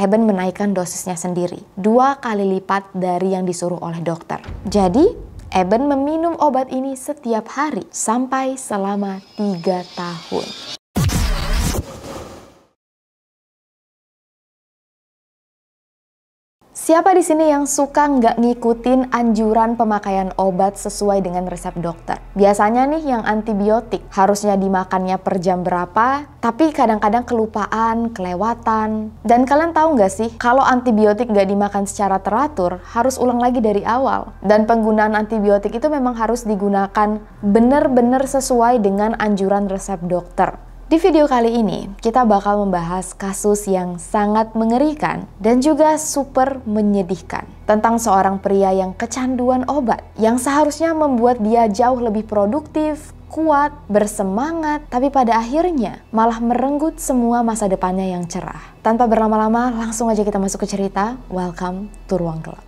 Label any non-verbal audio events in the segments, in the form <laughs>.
Eben menaikkan dosisnya sendiri, dua kali lipat dari yang disuruh oleh dokter. Jadi, Eben meminum obat ini setiap hari sampai selama tiga tahun. Siapa di sini yang suka nggak ngikutin anjuran pemakaian obat sesuai dengan resep dokter? Biasanya nih yang antibiotik harusnya dimakannya per jam berapa, tapi kadang-kadang kelupaan, kelewatan. Dan kalian tahu nggak sih, kalau antibiotik nggak dimakan secara teratur, harus ulang lagi dari awal. Dan penggunaan antibiotik itu memang harus digunakan benar-benar sesuai dengan anjuran resep dokter. Di video kali ini, kita bakal membahas kasus yang sangat mengerikan dan juga super menyedihkan tentang seorang pria yang kecanduan obat yang seharusnya membuat dia jauh lebih produktif, kuat, bersemangat, tapi pada akhirnya malah merenggut semua masa depannya yang cerah. Tanpa berlama-lama, langsung aja kita masuk ke cerita. Welcome to Ruang Gelap.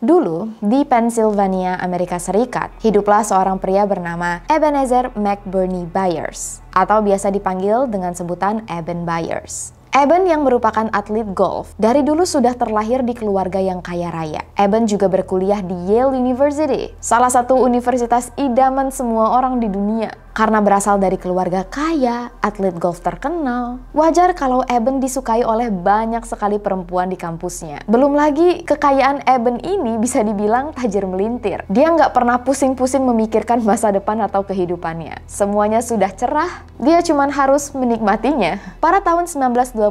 Dulu, di Pennsylvania, Amerika Serikat, hiduplah seorang pria bernama Ebenezer McBurney Byers, atau biasa dipanggil dengan sebutan Eben Byers. Eben yang merupakan atlet golf, dari dulu sudah terlahir di keluarga yang kaya raya. Eben juga berkuliah di Yale University, salah satu universitas idaman semua orang di dunia. Karena berasal dari keluarga kaya, atlet golf terkenal, wajar kalau Eben disukai oleh banyak sekali perempuan di kampusnya. Belum lagi kekayaan Eben ini bisa dibilang tajir melintir. Dia nggak pernah pusing-pusing memikirkan masa depan atau kehidupannya. Semuanya sudah cerah, dia cuma harus menikmatinya. Pada tahun 1927,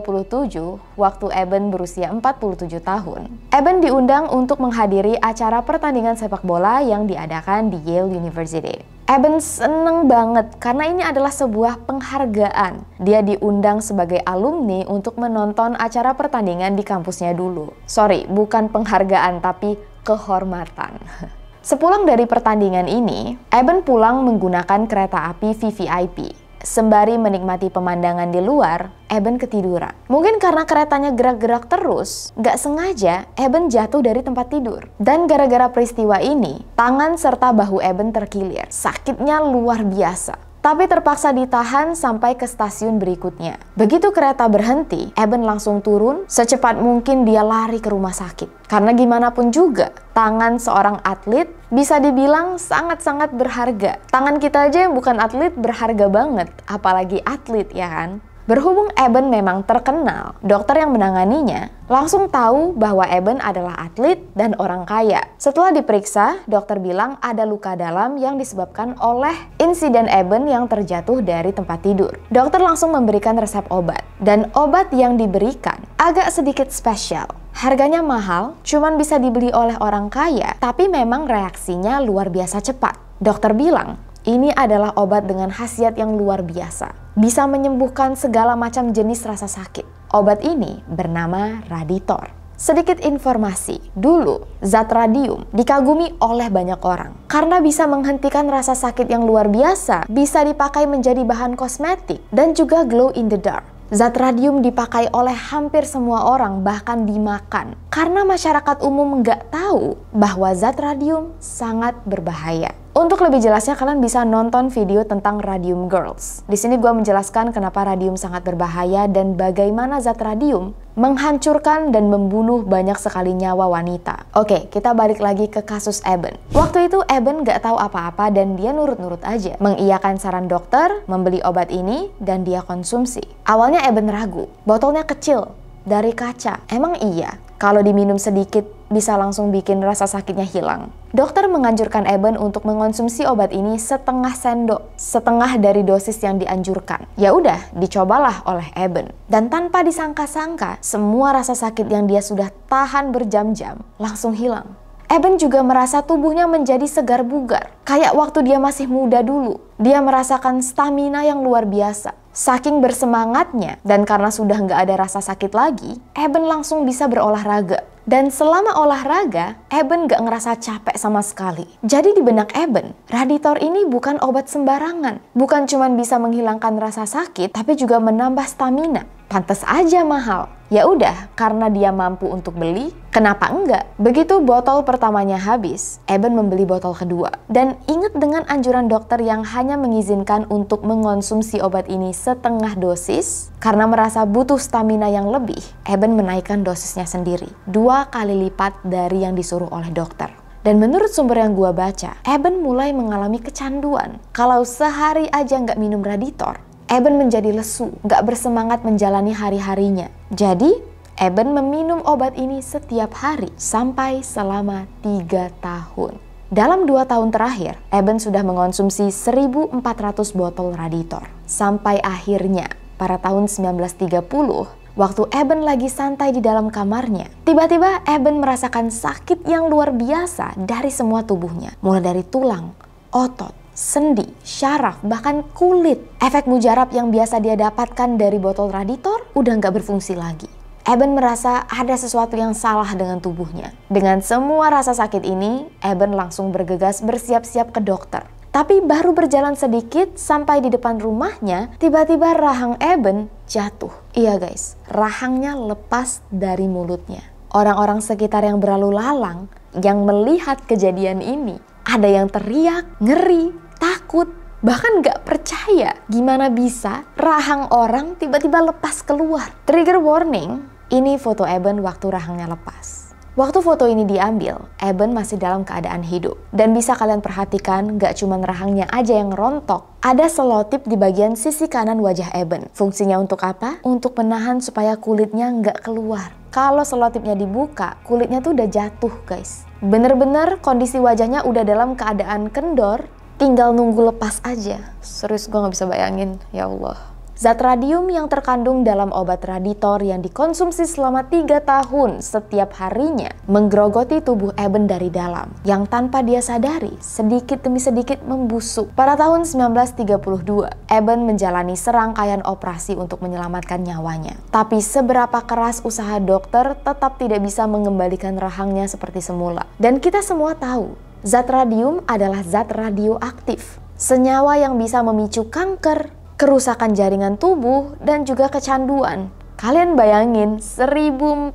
waktu Eben berusia 47 tahun, Eben diundang untuk menghadiri acara pertandingan sepak bola yang diadakan di Yale University. Eben seneng banget karena ini adalah sebuah penghargaan. Dia diundang sebagai alumni untuk menonton acara pertandingan di kampusnya dulu. Sorry, bukan penghargaan tapi kehormatan. <laughs> Sepulang dari pertandingan ini, Eben pulang menggunakan kereta api VVIP Sembari menikmati pemandangan di luar, Eben ketiduran. Mungkin karena keretanya gerak-gerak terus, gak sengaja Eben jatuh dari tempat tidur. Dan gara-gara peristiwa ini, tangan serta bahu Eben terkilir. Sakitnya luar biasa tapi terpaksa ditahan sampai ke stasiun berikutnya. Begitu kereta berhenti, Eben langsung turun, secepat mungkin dia lari ke rumah sakit. Karena gimana pun juga, tangan seorang atlet bisa dibilang sangat-sangat berharga. Tangan kita aja yang bukan atlet berharga banget, apalagi atlet ya kan? Berhubung Eben memang terkenal, dokter yang menanganinya langsung tahu bahwa Eben adalah atlet dan orang kaya. Setelah diperiksa, dokter bilang ada luka dalam yang disebabkan oleh insiden Eben yang terjatuh dari tempat tidur. Dokter langsung memberikan resep obat, dan obat yang diberikan agak sedikit spesial. Harganya mahal, cuman bisa dibeli oleh orang kaya, tapi memang reaksinya luar biasa cepat. Dokter bilang, ini adalah obat dengan khasiat yang luar biasa. Bisa menyembuhkan segala macam jenis rasa sakit. Obat ini bernama Raditor. Sedikit informasi, dulu zat radium dikagumi oleh banyak orang. Karena bisa menghentikan rasa sakit yang luar biasa, bisa dipakai menjadi bahan kosmetik dan juga glow in the dark. Zat radium dipakai oleh hampir semua orang, bahkan dimakan. Karena masyarakat umum nggak tahu bahwa zat radium sangat berbahaya. Untuk lebih jelasnya kalian bisa nonton video tentang radium girls. Di sini gue menjelaskan kenapa radium sangat berbahaya dan bagaimana zat radium menghancurkan dan membunuh banyak sekali nyawa wanita. Oke, kita balik lagi ke kasus Eben. Waktu itu Eben gak tahu apa-apa dan dia nurut-nurut aja. Mengiyakan saran dokter, membeli obat ini, dan dia konsumsi. Awalnya Eben ragu, botolnya kecil, dari kaca. Emang iya, kalau diminum sedikit bisa langsung bikin rasa sakitnya hilang. Dokter menganjurkan Eben untuk mengonsumsi obat ini setengah sendok, setengah dari dosis yang dianjurkan. Ya udah, dicobalah oleh Eben. Dan tanpa disangka-sangka, semua rasa sakit yang dia sudah tahan berjam-jam langsung hilang. Eben juga merasa tubuhnya menjadi segar bugar, kayak waktu dia masih muda dulu. Dia merasakan stamina yang luar biasa. Saking bersemangatnya, dan karena sudah nggak ada rasa sakit lagi, Eben langsung bisa berolahraga. Dan selama olahraga, Eben gak ngerasa capek sama sekali. Jadi di benak Eben, Raditor ini bukan obat sembarangan. Bukan cuma bisa menghilangkan rasa sakit, tapi juga menambah stamina. Pantes aja mahal. Ya udah, karena dia mampu untuk beli, kenapa enggak? Begitu botol pertamanya habis, Eben membeli botol kedua. Dan ingat dengan anjuran dokter yang hanya mengizinkan untuk mengonsumsi obat ini setengah dosis, karena merasa butuh stamina yang lebih, Eben menaikkan dosisnya sendiri, dua kali lipat dari yang disuruh oleh dokter. Dan menurut sumber yang gua baca, Eben mulai mengalami kecanduan. Kalau sehari aja nggak minum raditor, Eben menjadi lesu, gak bersemangat menjalani hari-harinya. Jadi, Eben meminum obat ini setiap hari sampai selama tiga tahun. Dalam dua tahun terakhir, Eben sudah mengonsumsi 1.400 botol Raditor. Sampai akhirnya, pada tahun 1930, waktu Eben lagi santai di dalam kamarnya, tiba-tiba Eben merasakan sakit yang luar biasa dari semua tubuhnya, mulai dari tulang, otot, sendi, syaraf, bahkan kulit. Efek mujarab yang biasa dia dapatkan dari botol raditor udah nggak berfungsi lagi. Eben merasa ada sesuatu yang salah dengan tubuhnya. Dengan semua rasa sakit ini, Eben langsung bergegas bersiap-siap ke dokter. Tapi baru berjalan sedikit sampai di depan rumahnya, tiba-tiba rahang Eben jatuh. Iya guys, rahangnya lepas dari mulutnya. Orang-orang sekitar yang berlalu lalang yang melihat kejadian ini, ada yang teriak, ngeri, takut, bahkan gak percaya gimana bisa rahang orang tiba-tiba lepas keluar. Trigger warning, ini foto Eben waktu rahangnya lepas. Waktu foto ini diambil, Eben masih dalam keadaan hidup. Dan bisa kalian perhatikan, gak cuma rahangnya aja yang rontok, ada selotip di bagian sisi kanan wajah Eben. Fungsinya untuk apa? Untuk menahan supaya kulitnya nggak keluar. Kalau selotipnya dibuka, kulitnya tuh udah jatuh guys. Bener-bener kondisi wajahnya udah dalam keadaan kendor tinggal nunggu lepas aja. Serius gue gak bisa bayangin, ya Allah. Zat radium yang terkandung dalam obat raditor yang dikonsumsi selama 3 tahun setiap harinya menggerogoti tubuh Eben dari dalam yang tanpa dia sadari sedikit demi sedikit membusuk. Pada tahun 1932, Eben menjalani serangkaian operasi untuk menyelamatkan nyawanya. Tapi seberapa keras usaha dokter tetap tidak bisa mengembalikan rahangnya seperti semula. Dan kita semua tahu Zat radium adalah zat radioaktif, senyawa yang bisa memicu kanker, kerusakan jaringan tubuh, dan juga kecanduan. Kalian bayangin 1400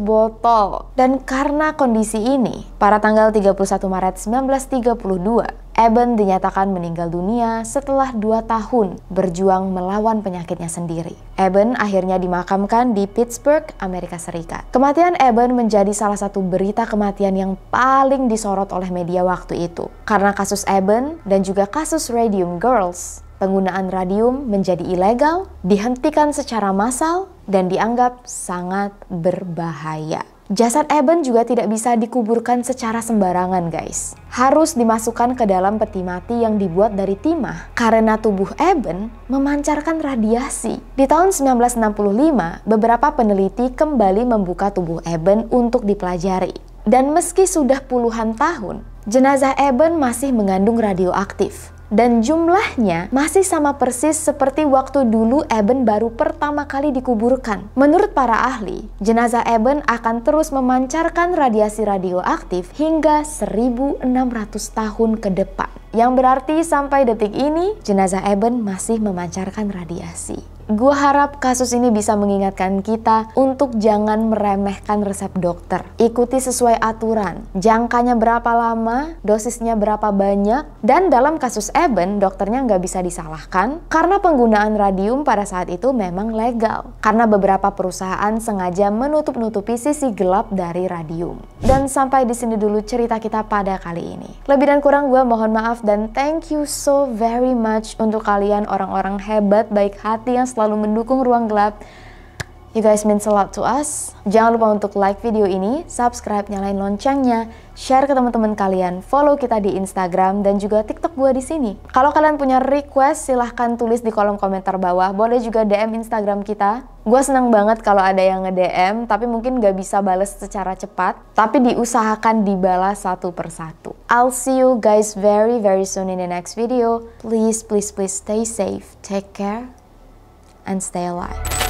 botol. Dan karena kondisi ini, pada tanggal 31 Maret 1932, Eben dinyatakan meninggal dunia setelah dua tahun berjuang melawan penyakitnya sendiri. Eben akhirnya dimakamkan di Pittsburgh, Amerika Serikat. Kematian Eben menjadi salah satu berita kematian yang paling disorot oleh media waktu itu. Karena kasus Eben dan juga kasus Radium Girls, penggunaan radium menjadi ilegal, dihentikan secara massal, dan dianggap sangat berbahaya. Jasad Eben juga tidak bisa dikuburkan secara sembarangan guys. Harus dimasukkan ke dalam peti mati yang dibuat dari timah karena tubuh Eben memancarkan radiasi. Di tahun 1965, beberapa peneliti kembali membuka tubuh Eben untuk dipelajari. Dan meski sudah puluhan tahun, jenazah Eben masih mengandung radioaktif dan jumlahnya masih sama persis seperti waktu dulu Eben baru pertama kali dikuburkan. Menurut para ahli, jenazah Eben akan terus memancarkan radiasi radioaktif hingga 1600 tahun ke depan. Yang berarti sampai detik ini jenazah Eben masih memancarkan radiasi. Gue harap kasus ini bisa mengingatkan kita untuk jangan meremehkan resep dokter. Ikuti sesuai aturan, jangkanya berapa lama, dosisnya berapa banyak, dan dalam kasus Eben, dokternya nggak bisa disalahkan karena penggunaan radium pada saat itu memang legal. Karena beberapa perusahaan sengaja menutup-nutupi sisi gelap dari radium. Dan sampai di sini dulu cerita kita pada kali ini. Lebih dan kurang gue mohon maaf dan thank you so very much untuk kalian orang-orang hebat baik hati yang selalu mendukung Ruang Gelap. You guys means a lot to us. Jangan lupa untuk like video ini, subscribe, nyalain loncengnya, share ke teman-teman kalian, follow kita di Instagram dan juga TikTok gua di sini. Kalau kalian punya request, silahkan tulis di kolom komentar bawah. Boleh juga DM Instagram kita. Gua senang banget kalau ada yang nge-DM, tapi mungkin gak bisa bales secara cepat. Tapi diusahakan dibalas satu persatu. I'll see you guys very very soon in the next video. Please, please, please stay safe. Take care. and stay alive.